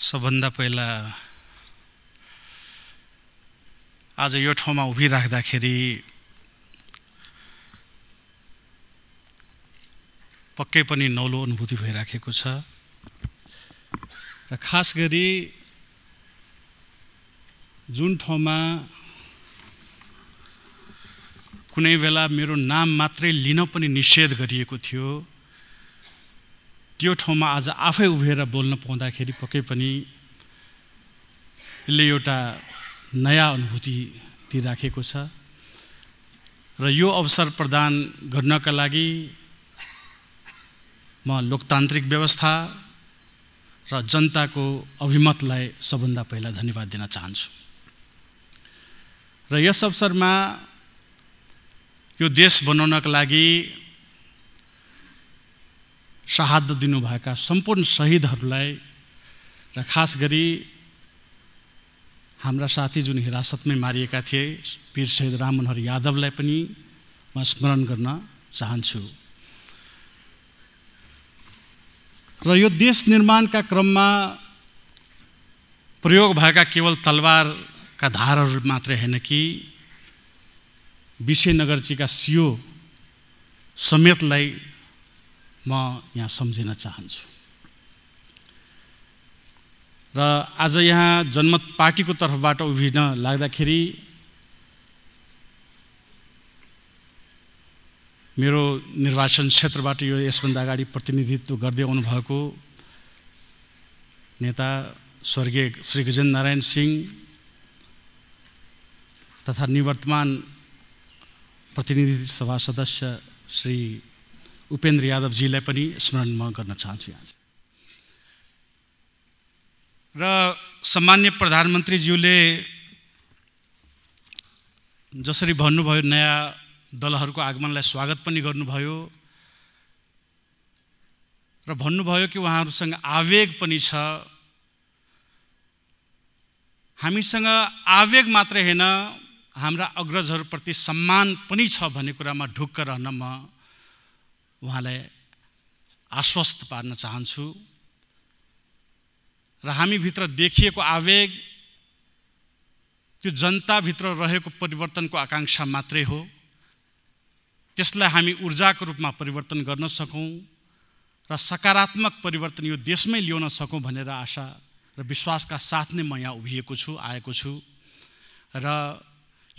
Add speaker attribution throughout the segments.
Speaker 1: सबभन्दा पहिला आज यो ठाउँमा उभिराख्दाखेरि पक्कै पनि नौलो अनुभूति भइराखेको छ र खास गरी जुन ठाउँमा कुनै बेला मेरो नाम मात्रै लिन पनि निषेध गरिएको थियो त्यो ठाउँमा आज आफै उभिएर बोल्न पाउँदाखेरि पक्कै पनि यसले एउटा नयाँ अनुभूति दिइराखेको छ र यो अवसर प्रदान गर्नका लागि म लोकतान्त्रिक व्यवस्था र जनताको अभिमतलाई सबभन्दा पहिला धन्यवाद दिन चाहन्छु र यस अवसरमा यो देश बनाउनका लागि शहादत दिनुभएका सम्पूर्ण शहीदहरूलाई र खास गरी हाम्रा साथी जुन हिरासतमै मारिएका थिए वीर शहीद राममनोहर यादवलाई पनि म स्मरण गर्न चाहन्छु र यो देश निर्माणका क्रममा प्रयोग भएका केवल तलवारका धारहरू मात्रै होइन कि विषयनगरजीका सियो समेतलाई म यहाँ सम्झिन चाहन्छु र आज यहाँ जनमत पार्टीको तर्फबाट उभिन लाग्दाखेरि मेरो निर्वाचन क्षेत्रबाट यो यसभन्दा अगाडि प्रतिनिधित्व गर्दै आउनुभएको नेता स्वर्गीय श्री गजेन्द्र नारायण सिंह तथा निवर्तमान प्रतिनिधि सभा सदस्य श्री उपेन्द्र यादवजीलाई पनि स्मरण म गर्न चाहन्छु आज र सामान्य प्रधानमन्त्रीज्यूले जसरी भन्नुभयो नयाँ दलहरूको आगमनलाई स्वागत पनि गर्नुभयो र भन्नुभयो कि उहाँहरूसँग आवेग पनि छ हामीसँग आवेग मात्र होइन हाम्रा अग्रजहरूप्रति सम्मान पनि छ भन्ने कुरामा ढुक्क रहन म उहाँलाई आश्वस्त पार्न चाहन्छु र हामीभित्र देखिएको आवेग त्यो जनताभित्र रहेको परिवर्तनको आकाङ्क्षा मात्रै हो त्यसलाई हामी ऊर्जाको रूपमा परिवर्तन गर्न सकौँ र सकारात्मक परिवर्तन यो देशमै ल्याउन सकौँ भनेर आशा र विश्वासका साथ नै म यहाँ उभिएको छु आएको छु र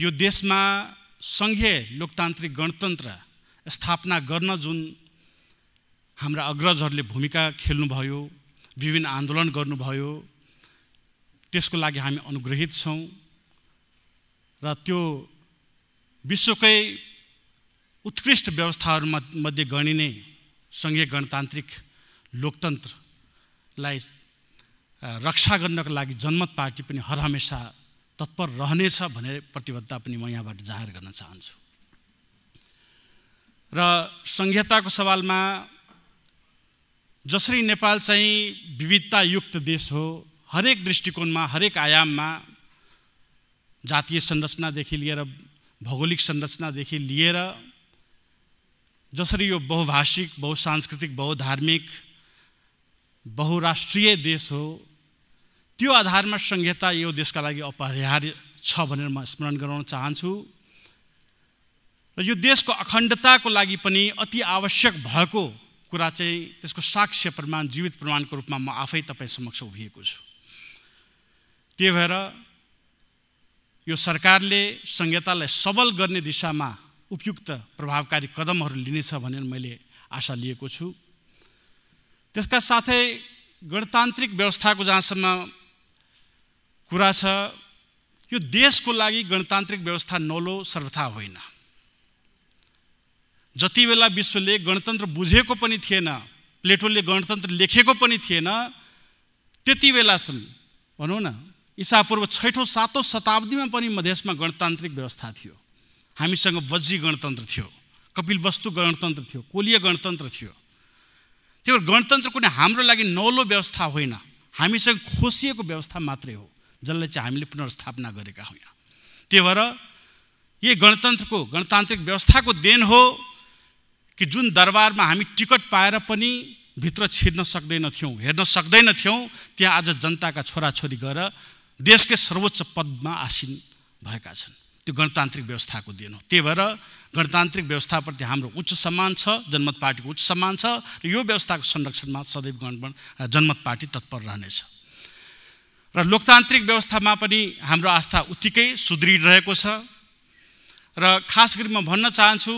Speaker 1: यो देशमा सङ्घीय लोकतान्त्रिक गणतन्त्र स्थापना गर्न जुन हाम्रा अग्रजहरूले भूमिका खेल्नुभयो विभिन्न आन्दोलन गर्नुभयो त्यसको लागि हामी अनुग्रहित छौँ र त्यो विश्वकै उत्कृष्ट व्यवस्थाहरूमा मध्ये गणिने सङ्घीय गणतान्त्रिक लोकतन्त्रलाई रक्षा गर्नको लागि जनमत पार्टी पनि हर हमेसा तत्पर रहनेछ भन्ने प्रतिबद्धता पनि म यहाँबाट जाहेर गर्न चाहन्छु र संहिताको सवालमा जसरी नेपाल चाहिँ विविधतायुक्त देश हो हरेक दृष्टिकोणमा हरेक आयाममा जातीय संरचनादेखि लिएर भौगोलिक संरचनादेखि लिएर जसरी यो बहुभाषिक बहुसांस्कृतिक बहुधार्मिक बहुराष्ट्रिय देश हो त्यो आधारमा संहिता यो देशका लागि अपरिहार्य छ भनेर म स्मरण गराउन चाहन्छु र यो देशको अखण्डताको लागि पनि अति आवश्यक भएको कुरा चाहिँ त्यसको साक्ष्य प्रमाण जीवित प्रमाणको रूपमा म आफै तपाईँ समक्ष उभिएको छु त्यही भएर यो सरकारले संहितालाई सबल गर्ने दिशामा उपयुक्त प्रभावकारी कदमहरू लिनेछ भनेर मैले आशा लिएको छु त्यसका साथै गणतान्त्रिक व्यवस्थाको जहाँसम्म कुरा छ यो देशको लागि गणतान्त्रिक व्यवस्था नलो सर्वथा होइन जति बेला विश्वले गणतन्त्र बुझेको पनि थिएन प्लेटोले गणतन्त्र लेखेको पनि थिएन त्यति बेलासम्म भनौँ न इसापूर्व छैठौँ सातौँ शताब्दीमा पनि मधेसमा गणतान्त्रिक व्यवस्था थियो हामीसँग वज्जी गणतन्त्र थियो कपिल वस्तु गणतन्त्र थियो कोलीय गणतन्त्र थियो त्यो भएर गणतन्त्र कुनै हाम्रो लागि नौलो व्यवस्था होइन हामीसँग खोसिएको व्यवस्था मात्रै हो जसलाई चाहिँ हामीले पुनर्स्थापना गरेका हौँ यहाँ त्यही भएर यही गणतन्त्रको गणतान्त्रिक व्यवस्थाको देन हो कि जुन दरबारमा हामी टिकट पाएर पनि भित्र छिर्न सक्दैनथ्यौँ हेर्न सक्दैनथ्यौँ त्यहाँ आज जनताका छोराछोरी गएर देशकै सर्वोच्च पदमा आसीन भएका छन् त्यो गणतान्त्रिक व्यवस्थाको दिन हो त्यही भएर गणतान्त्रिक व्यवस्थाप्रति हाम्रो उच्च सम्मान छ जनमत पार्टीको उच्च सम्मान छ र यो व्यवस्थाको संरक्षणमा सदैव गणमन जनमत पार्टी तत्पर रहनेछ र लोकतान्त्रिक व्यवस्थामा पनि हाम्रो आस्था उत्तिकै सुदृढ रहेको छ र खास गरी म भन्न चाहन्छु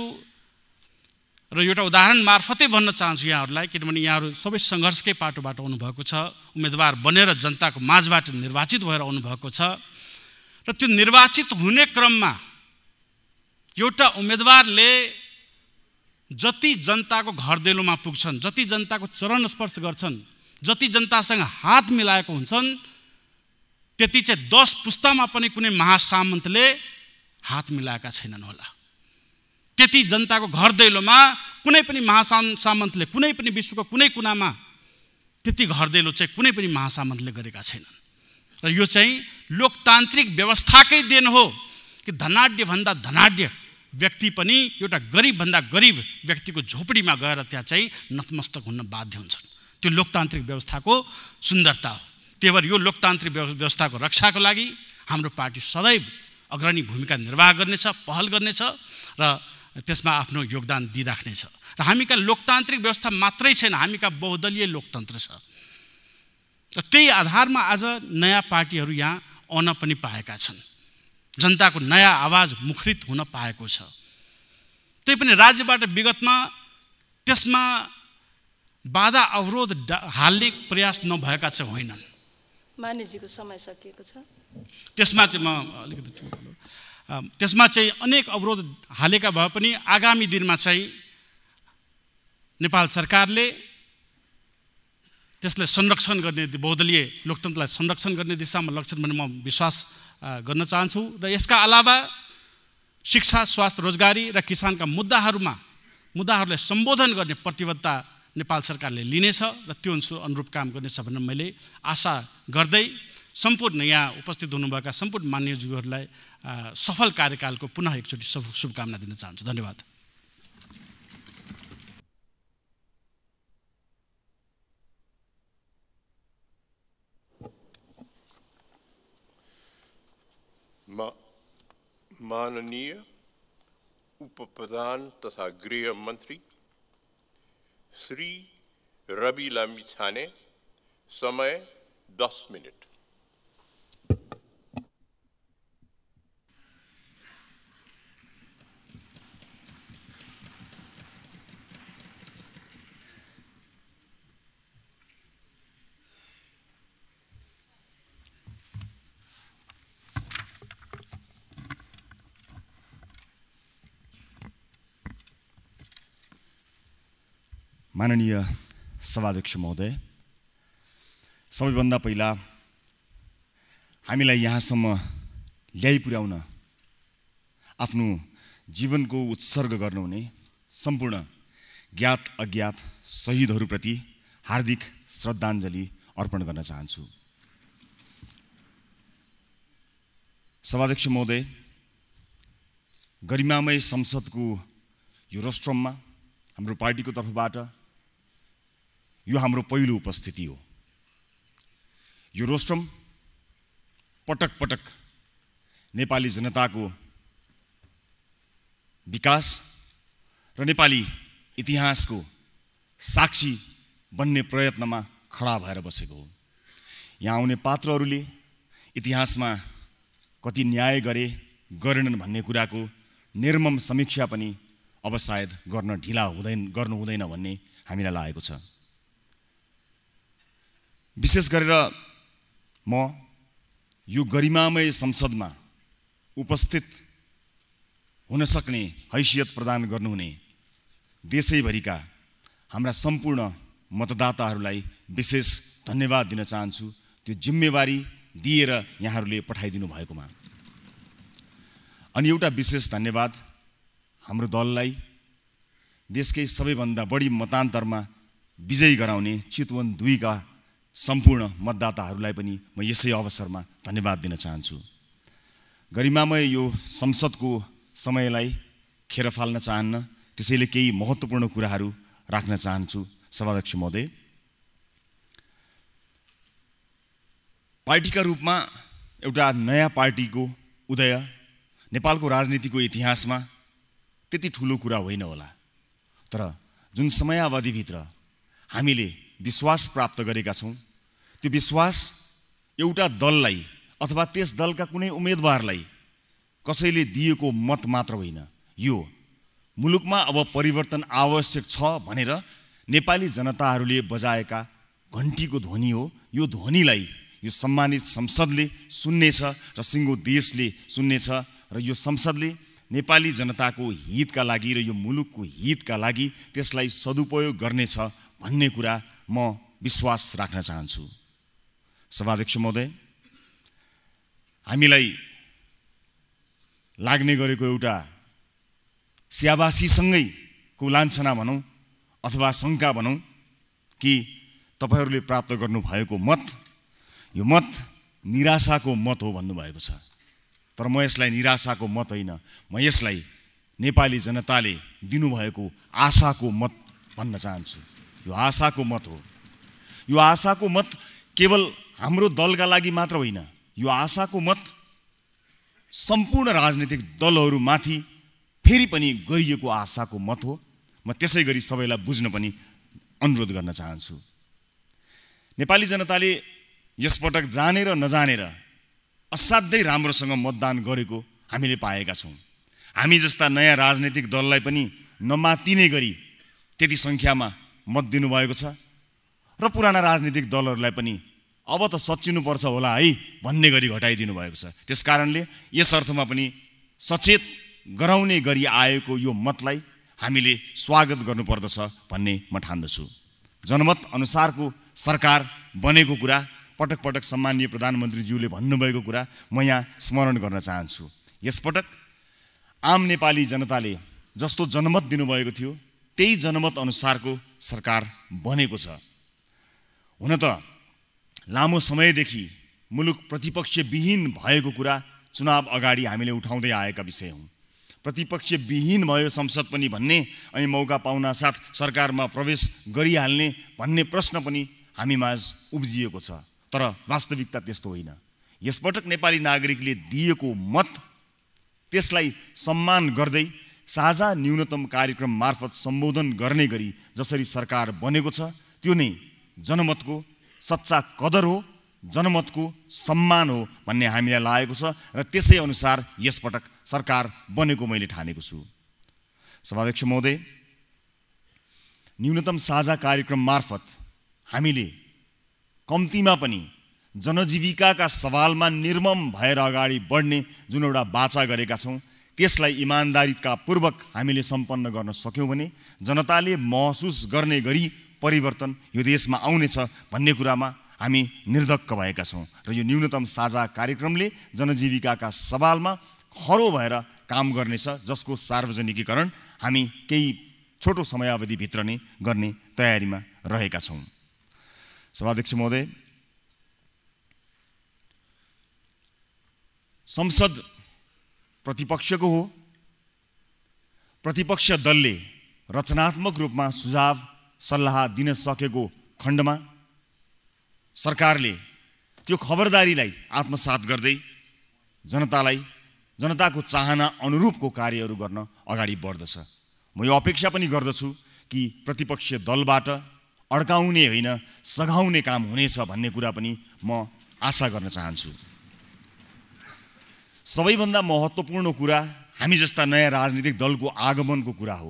Speaker 1: र एउटा उदाहरण मार्फतै भन्न चाहन्छु यहाँहरूलाई किनभने यहाँहरू सबै सङ्घर्षकै पाटोबाट आउनुभएको छ उम्मेदवार बनेर जनताको माझबाट निर्वाचित भएर आउनुभएको छ र त्यो निर्वाचित हुने क्रममा एउटा उम्मेदवारले जति जनताको घरदेलोमा पुग्छन् जति जनताको चरण स्पर्श गर्छन् जति जनतासँग हात मिलाएको हुन्छन् त्यति चाहिँ दस पुस्तामा पनि कुनै महासामन्तले हात मिलाएका छैनन् होला त्यति जनताको घर दैलोमा कुनै पनि महासान सामन्तले कुनै पनि विश्वको कुनै कुनामा त्यति घर दैलो चाहिँ कुनै पनि महासामन्तले गरेका छैनन् र यो चाहिँ लोकतान्त्रिक व्यवस्थाकै देन हो कि धनाड्यभन्दा धनाढ्य व्यक्ति पनि एउटा गरिबभन्दा गरिब व्यक्तिको झोपडीमा गएर त्यहाँ चाहिँ नतमस्तक हुन बाध्य हुन्छन् त्यो लोकतान्त्रिक व्यवस्थाको सुन्दरता हो त्यही भएर यो लोकतान्त्रिक व्यवस्थाको रक्षाको लागि हाम्रो पार्टी सदैव अग्रणी भूमिका निर्वाह गर्नेछ पहल गर्नेछ र त्यसमा आफ्नो योगदान दिइराख्नेछ र हामी हामीका लोकतान्त्रिक व्यवस्था मात्रै छैन हामी हामीका बहुदलीय लोकतन्त्र छ र त्यही आधारमा आज नयाँ पार्टीहरू यहाँ आउन पनि पाएका छन् जनताको नयाँ आवाज मुखरित हुन पाएको छ त्यही पनि राज्यबाट विगतमा त्यसमा बाधा अवरोध हाल्ने प्रयास नभएका चाहिँ होइनन्
Speaker 2: मानेजीको समय सकिएको छ
Speaker 1: त्यसमा चाहिँ म अलिकति त्यसमा चाहिँ अनेक अवरोध हालेका भए पनि आगामी दिनमा चाहिँ नेपाल सरकारले त्यसलाई संरक्षण गर्ने बहुदलीय लोकतन्त्रलाई संरक्षण गर्ने दिशामा लक्षण भन्ने म विश्वास गर्न चाहन्छु र यसका अलावा शिक्षा स्वास्थ्य रोजगारी र किसानका मुद्दाहरूमा मुद्दाहरूलाई सम्बोधन गर्ने प्रतिबद्धता नेपाल सरकारले लिनेछ र त्यो अनुरूप काम गर्नेछ भनेर मैले आशा गर्दै सम्पूर्ण यहाँ उपस्थित हुनुभएका सम्पूर्ण मान्यजीहरूलाई सफल कार्यकालको पुनः एकचोटि शुभकामना दिन चाहन्छु धन्यवाद
Speaker 2: माननीय
Speaker 1: माननीय उपप्रधान तथा गृह मन्त्री श्री रवि लामिछाने समय दस मिनट
Speaker 2: माननीय सभाध्यक्ष महोदय सबैभन्दा पहिला हामीलाई यहाँसम्म ल्याइ पुर्याउन आफ्नो जीवनको उत्सर्ग गर्नुहुने सम्पूर्ण ज्ञात अज्ञात शहीदहरूप्रति हार्दिक श्रद्धाञ्जली अर्पण गर्न चाहन्छु सभाध्यक्ष महोदय गरिमामय संसदको यो रोस्ट्रममा हाम्रो पार्टीको तर्फबाट यो हाम्रो पहिलो उपस्थिति हो यो रोस्ट्रम पटक पटक नेपाली जनताको विकास र नेपाली इतिहासको साक्षी बन्ने प्रयत्नमा खडा भएर बसेको हो यहाँ आउने पात्रहरूले इतिहासमा कति न्याय गरे गरेनन् भन्ने कुराको निर्मम समीक्षा पनि अब सायद गर्न ढिला हुँदैन गर्नु हुँदैन भन्ने हामीलाई लागेको छ विशेष गरेर म यो गरिमामय संसदमा उपस्थित हुन सक्ने हैसियत प्रदान गर्नुहुने देशैभरिका हाम्रा सम्पूर्ण मतदाताहरूलाई विशेष धन्यवाद दिन चाहन्छु त्यो जिम्मेवारी दिएर यहाँहरूले पठाइदिनु भएकोमा अनि एउटा विशेष धन्यवाद हाम्रो दललाई देशकै सबैभन्दा बढी मतान्तरमा विजयी गराउने चितवन दुईका सम्पूर्ण मतदाताहरूलाई पनि म यसै अवसरमा धन्यवाद दिन चाहन्छु गरिमामय यो संसदको समयलाई खेर फाल्न चाहन्न त्यसैले केही महत्त्वपूर्ण कुराहरू राख्न चाहन्छु सभाध्यक्ष महोदय पार्टीका रूपमा एउटा नयाँ पार्टीको उदय नेपालको राजनीतिको इतिहासमा त्यति ठुलो कुरा होइन होला तर जुन समयावधिभित्र हामीले विश्वास प्राप्त गरेका छौँ त्यो विश्वास एउटा दललाई अथवा त्यस दलका कुनै उम्मेदवारलाई कसैले दिएको मत मात्र होइन यो मुलुकमा अब परिवर्तन आवश्यक छ भनेर नेपाली जनताहरूले बजाएका घन्टीको ध्वनि हो यो ध्वनिलाई यो सम्मानित संसदले सुन्नेछ र सिङ्गो देशले सुन्नेछ र यो संसदले नेपाली जनताको हितका लागि र यो मुलुकको हितका लागि त्यसलाई सदुपयोग गर्नेछ भन्ने कुरा म विश्वास राख्न चाहन्छु सभाध्यक्ष महोदय हामीलाई लाग्ने गरेको एउटा स्याबासीसँगैको लान्छना भनौँ अथवा शङ्का भनौँ कि तपाईँहरूले प्राप्त गर्नुभएको मत यो मत निराशाको मत हो भन्नुभएको छ तर म यसलाई निराशाको मत होइन म यसलाई नेपाली जनताले दिनुभएको आशाको मत भन्न चाहन्छु यो आशाको मत हो यो आशाको मत केवल हाम्रो दलका लागि मात्र होइन यो आशाको मत सम्पूर्ण राजनैतिक दलहरूमाथि फेरि पनि गरिएको आशाको मत हो म त्यसै गरी सबैलाई बुझ्न पनि अनुरोध गर्न चाहन्छु नेपाली जनताले यसपटक जानेर नजानेर असाध्यै राम्रोसँग मतदान गरेको हामीले पाएका छौँ हामी जस्ता नयाँ राजनैतिक दललाई पनि नमातिने गरी त्यति सङ्ख्यामा मत दिनुभएको छ र पुराना राजनीतिक दलहरूलाई पनि अब त सचिनुपर्छ होला है भन्ने गरी घटाइदिनु भएको छ त्यस कारणले यस अर्थमा पनि सचेत गराउने गरी आएको यो मतलाई हामीले स्वागत गर्नुपर्दछ भन्ने म ठान्दछु जनमत अनुसारको सरकार बनेको कुरा पटक पटक सम्मानीय प्रधानमन्त्रीज्यूले भन्नुभएको कुरा म यहाँ स्मरण गर्न चाहन्छु यसपटक आम नेपाली जनताले जस्तो जनमत दिनुभएको थियो त्यही जनमत अनुसारको सरकार बनेको छ हुन त लामो समयदेखि मुलुक प्रतिपक्षविहीन भएको कुरा चुनाव अगाडि हामीले उठाउँदै आएका विषय हौँ प्रतिपक्षविहीन भयो संसद पनि भन्ने अनि मौका साथ सरकारमा प्रवेश गरिहाल्ने भन्ने प्रश्न पनि हामी माझ उब्जिएको छ तर वास्तविकता त्यस्तो होइन यसपटक नेपाली नागरिकले दिएको मत त्यसलाई सम्मान गर्दै साझा न्यूनतम कार्यक्रम मार्फत सम्बोधन गर्ने गरी जसरी सरकार बनेको छ त्यो नै जनमतको सच्चा कदर हो जनमतको सम्मान हो भन्ने हामीलाई लागेको छ र त्यसै अनुसार यसपटक सरकार बनेको मैले ठानेको छु सभाध्यक्ष महोदय न्यूनतम साझा कार्यक्रम मार्फत हामीले कम्तीमा पनि जनजीविकाका सवालमा निर्मम भएर अगाडि बढ्ने जुन एउटा बाचा गरेका छौँ त्यसलाई इमान्दारीतापूर्वक हामीले सम्पन्न गर्न सक्यौँ भने जनताले महसुस गर्ने गरी परिवर्तन यो देशमा आउनेछ भन्ने कुरामा हामी निर्धक्क भएका छौँ र यो न्यूनतम साझा कार्यक्रमले जनजीविकाका सवालमा खरो भएर काम गर्नेछ जसको सार्वजनिकीकरण हामी केही छोटो समयावधिभित्र नै गर्ने तयारीमा रहेका छौँ सभाध्यक्ष महोदय संसद प्रतिपक्षको हो प्रतिपक्ष दलले रचनात्मक रूपमा सुझाव सल्लाह दिन सकेको खण्डमा सरकारले त्यो खबरदारीलाई आत्मसात गर्दै जनतालाई जनताको चाहना अनुरूपको कार्यहरू गर्न अगाडि बढ्दछ म यो अपेक्षा पनि गर्दछु कि प्रतिपक्ष दलबाट अड्काउने होइन सघाउने काम हुनेछ भन्ने कुरा पनि म आशा गर्न चाहन्छु सबैभन्दा महत्त्वपूर्ण कुरा हामी जस्ता नयाँ राजनीतिक दलको आगमनको कुरा हो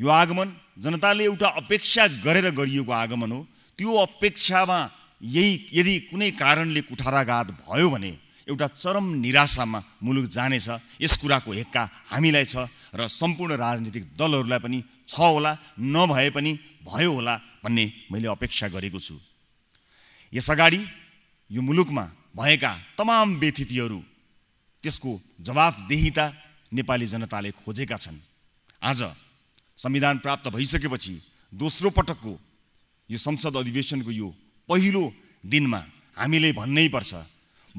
Speaker 2: यो आगमन जनताले एउटा अपेक्षा गरेर गरिएको आगमन हो त्यो अपेक्षामा यही यदि कुनै कारणले कुठाराघात भयो भने एउटा चरम निराशामा मुलुक जानेछ यस कुराको हेक्का हामीलाई छ र सम्पूर्ण राजनीतिक दलहरूलाई पनि छ होला नभए पनि भयो होला भन्ने मैले अपेक्षा गरेको छु यस अगाडि यो मुलुकमा भएका तमाम व्यथितिहरू त्यसको जवाफदेहिता नेपाली जनताले खोजेका छन् आज संविधान प्राप्त भइसकेपछि दोस्रो पटकको यो संसद अधिवेशनको यो पहिलो दिनमा हामीले भन्नै पर्छ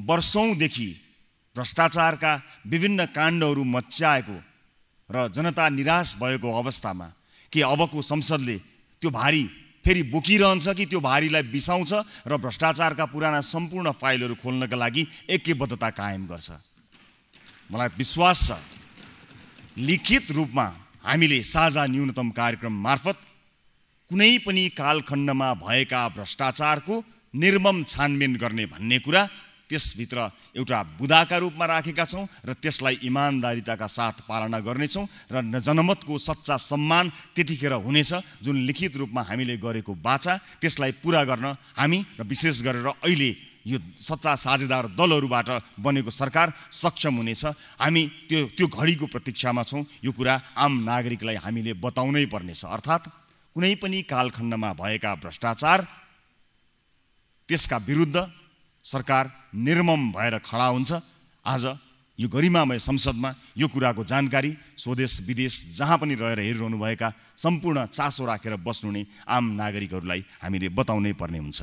Speaker 2: वर्षौँदेखि भ्रष्टाचारका विभिन्न काण्डहरू मच्याएको र जनता निराश भएको अवस्थामा के अबको संसदले त्यो भारी फेरि बोकिरहन्छ कि त्यो भारीलाई बिसाउँछ र भ्रष्टाचारका पुराना सम्पूर्ण फाइलहरू खोल्नका लागि एकबद्धता कायम गर्छ मलाई विश्वास छ लिखित रूपमा हामीले साझा न्यूनतम कार्यक्रम मार्फत कुनै पनि कालखण्डमा भएका भ्रष्टाचारको निर्मम छानबिन गर्ने भन्ने कुरा त्यसभित्र एउटा बुदाका रूपमा राखेका छौँ र त्यसलाई इमान्दारिताका साथ पालना गर्नेछौँ र जनमतको सच्चा सम्मान त्यतिखेर हुनेछ जुन लिखित रूपमा हामीले गरेको बाचा त्यसलाई पुरा गर्न हामी र विशेष गरेर अहिले यो सच्चा साझेदार दलहरूबाट बनेको सरकार सक्षम हुनेछ हामी त्यो त्यो घडीको प्रतीक्षामा छौँ यो कुरा आम नागरिकलाई हामीले बताउनै पर्नेछ अर्थात् कुनै पनि कालखण्डमा भएका भ्रष्टाचार त्यसका विरुद्ध सरकार निर्मम भएर खडा हुन्छ आज यो गरिमामय संसदमा यो कुराको जानकारी स्वदेश विदेश जहाँ पनि रहेर हेरिरहनुभएका सम्पूर्ण चासो राखेर बस्नुहुने आम नागरिकहरूलाई हामीले बताउनै पर्ने हुन्छ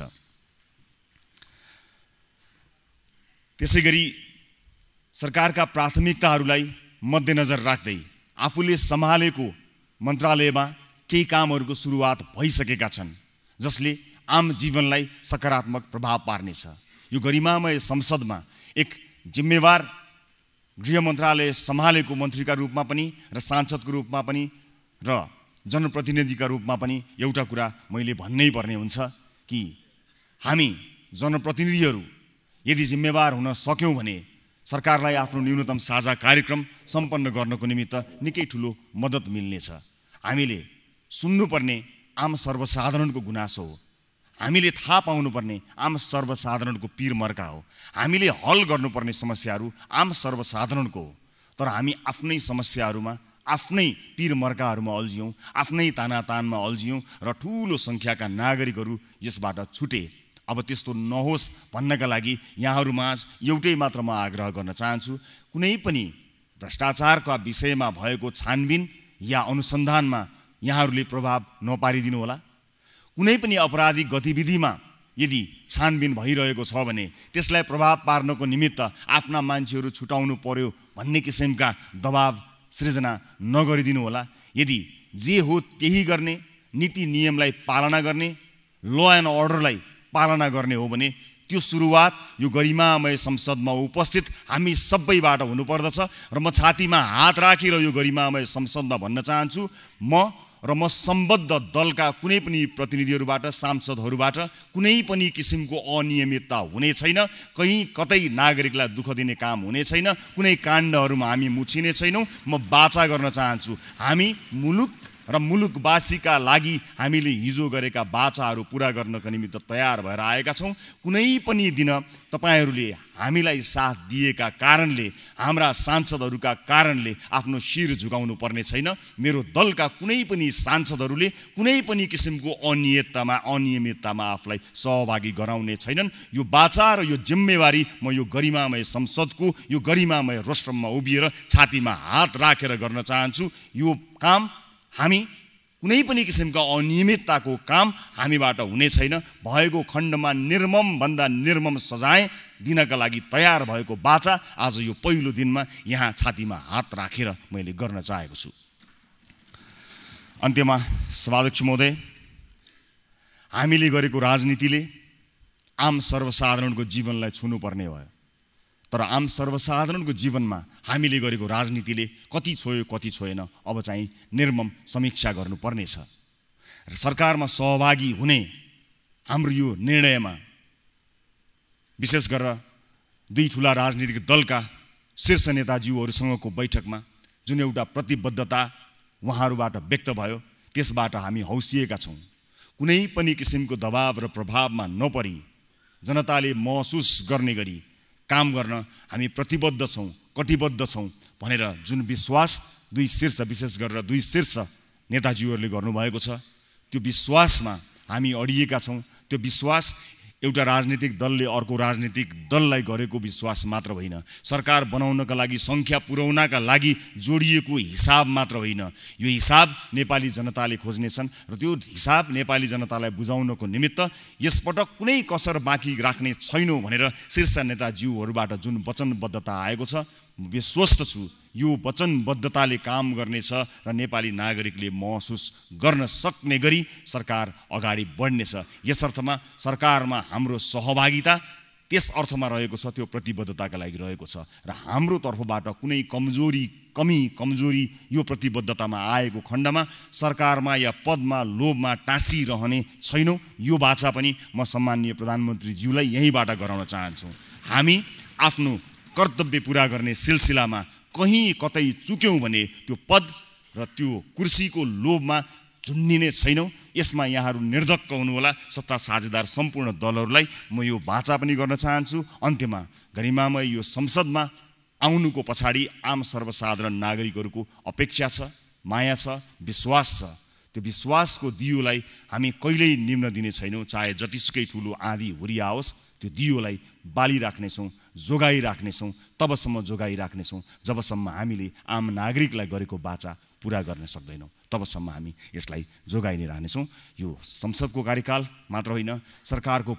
Speaker 2: त्यसै गरी सरकारका प्राथमिकताहरूलाई मध्यनजर राख्दै आफूले सम्हालेको मन्त्रालयमा केही कामहरूको सुरुवात भइसकेका छन् जसले आम जीवनलाई सकारात्मक प्रभाव पार्नेछ यो गरिमामय संसदमा एक जिम्मेवार गृह मन्त्रालय सम्हालेको मन्त्रीका रूपमा पनि र सांसदको रूपमा पनि र जनप्रतिनिधिका रूपमा पनि एउटा कुरा मैले भन्नै पर्ने हुन्छ कि हामी जनप्रतिनिधिहरू यदि जिम्मेवार हुन सक्यौँ भने सरकारलाई आफ्नो न्यूनतम साझा कार्यक्रम सम्पन्न गर्नको निमित्त निकै ठुलो मद्दत मिल्नेछ हामीले सुन्नुपर्ने आम सर्वसाधारणको गुनासो हो हामीले थाहा पाउनुपर्ने आम सर्वसाधारणको पिर मर्का हो हामीले हल गर्नुपर्ने समस्याहरू आम सर्वसाधारणको हो तर हामी आफ्नै समस्याहरूमा आफ्नै पिर मर्काहरूमा अल्झ्यौँ आफ्नै तानातानमा अल्झ्यौँ र ठुलो सङ्ख्याका नागरिकहरू यसबाट छुटे अब त्यस्तो नहोस् भन्नका लागि यहाँहरूमाझ एउटै मात्र म आग्रह गर्न चाहन्छु कुनै पनि भ्रष्टाचारका विषयमा भएको छानबिन या अनुसन्धानमा यहाँहरूले प्रभाव होला कुनै पनि अपराधिक गतिविधिमा यदि छानबिन भइरहेको छ भने त्यसलाई प्रभाव पार्नको निमित्त आफ्ना मान्छेहरू छुटाउनु पर्यो भन्ने किसिमका दबाव सृजना होला यदि जे हो त्यही गर्ने नीति नियमलाई पालना गर्ने ल एन्ड अर्डरलाई पालना गर्ने हो भने त्यो सुरुवात यो गरिमामय संसदमा उपस्थित हामी सबैबाट हुनुपर्दछ र म छातीमा हात राखेर यो गरिमामय संसदमा भन्न चाहन्छु म र म सम्बद्ध दलका कुनै पनि प्रतिनिधिहरूबाट सांसदहरूबाट कुनै पनि किसिमको अनियमितता हुने छैन कहीँ कतै नागरिकलाई दुःख दिने काम हुने छैन कुनै काण्डहरूमा हामी मुछिने छैनौँ म बाचा गर्न चाहन्छु हामी मुलुक र मुलुकवासीका लागि हामीले हिजो गरेका बाचाहरू पुरा गर्नका निमित्त तयार भएर आएका छौँ कुनै पनि दिन तपाईँहरूले हामीलाई साथ दिएका कारणले हाम्रा सांसदहरूका कारणले आफ्नो शिर झुकाउनु पर्ने छैन मेरो दलका कुनै पनि सांसदहरूले कुनै पनि किसिमको अनियततामा अनियमिततामा आफूलाई सहभागी गराउने छैनन् यो बाचा र यो जिम्मेवारी म यो गरिमामय संसदको यो गरिमामय रोस्ट्रममा उभिएर छातीमा हात राखेर गर्न चाहन्छु यो काम हामी कुनै पनि किसिमका अनियमितताको काम हामीबाट हुने छैन भएको खण्डमा निर्ममभन्दा निर्मम सजाय दिनका लागि तयार भएको बाचा आज यो पहिलो दिनमा यहाँ छातीमा हात राखेर मैले गर्न चाहेको छु अन्त्यमा सभाध्यक्ष महोदय हामीले गरेको राजनीतिले आम सर्वसाधारणको जीवनलाई छुनुपर्ने भयो तर आम सर्वसाधारणको जीवनमा हामीले गरेको राजनीतिले कति छोयो कति छोएन अब चाहिँ निर्मम समीक्षा गर्नुपर्नेछ र सरकारमा सहभागी हुने हाम्रो यो निर्णयमा विशेष गरेर दुई ठुला राजनीतिक दलका शीर्ष नेताज्यूहरूसँगको बैठकमा जुन एउटा प्रतिबद्धता उहाँहरूबाट व्यक्त भयो त्यसबाट हामी हौसिएका छौँ कुनै पनि किसिमको दबाव र प्रभावमा नपरी जनताले महसुस गर्ने गरी काम गर्न हामी प्रतिबद्ध छौँ कटिबद्ध छौँ भनेर जुन विश्वास दुई शीर्ष विशेष गरेर दुई शीर्ष नेताजीहरूले गर्नुभएको छ त्यो विश्वासमा हामी अडिएका छौँ त्यो विश्वास एउटा राजनीतिक दलले अर्को राजनीतिक दललाई गरेको विश्वास मात्र होइन सरकार बनाउनका लागि सङ्ख्या पुर्याउनका लागि जोडिएको हिसाब मात्र होइन यो हिसाब नेपाली जनताले खोज्नेछन् र त्यो हिसाब नेपाली जनतालाई बुझाउनको निमित्त यसपटक कुनै कसर बाँकी राख्ने छैनौँ भनेर शीर्ष नेताज्यूहरूबाट जुन वचनबद्धता आएको छ विश्वस्त छु यो वचनबद्धताले काम गर्नेछ र नेपाली नागरिकले महसुस गर्न सक्ने गरी सरकार अगाडि बढ्नेछ यस अर्थमा सरकारमा हाम्रो सहभागिता त्यस अर्थमा रहेको छ त्यो प्रतिबद्धताका लागि रहेको छ र हाम्रो तर्फबाट कुनै कमजोरी कमी कमजोरी यो प्रतिबद्धतामा आएको खण्डमा सरकारमा या पदमा लोभमा टाँसिरहने छैनौँ यो बाचा पनि म सम्मान्य प्रधानमन्त्रीज्यूलाई यहीँबाट गराउन चाहन्छु हामी आफ्नो कर्तव्य पुरा गर्ने सिलसिलामा कहीँ कतै चुक्यौँ भने त्यो पद र त्यो कुर्सीको लोभमा झुन्निने छैनौँ यसमा यहाँहरू निर्धक्क हुनुहोला सत्ता साझेदार सम्पूर्ण दलहरूलाई म यो बाचा पनि गर्न चाहन्छु अन्त्यमा गरिमामय यो संसदमा आउनुको पछाडि आम सर्वसाधारण नागरिकहरूको अपेक्षा छ माया छ विश्वास छ त्यो विश्वासको दियोलाई हामी कहिल्यै निम्न दिने छैनौँ चाहे जतिसुकै ठुलो आँधी हुरिया आओस् त्यो दियोलाई बाली राख्नेछौँ जोगाइराख्नेछौँ तबसम्म जोगाइराख्नेछौँ जबसम्म हामीले आम नागरिकलाई गरेको बाचा पुरा गर्न सक्दैनौँ तबसम्म हामी यसलाई जोगाइ नै रहनेछौँ यो संसदको कार्यकाल मात्र होइन सरकारको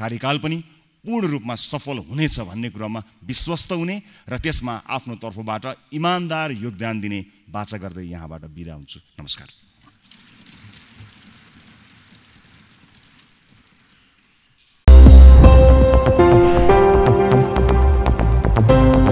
Speaker 2: कार्यकाल पनि पूर्ण रूपमा सफल हुनेछ भन्ने कुरामा विश्वस्त हुने र त्यसमा आफ्नो तर्फबाट इमान्दार योगदान दिने बाचा गर्दै यहाँबाट बिदा हुन्छु नमस्कार Thank you.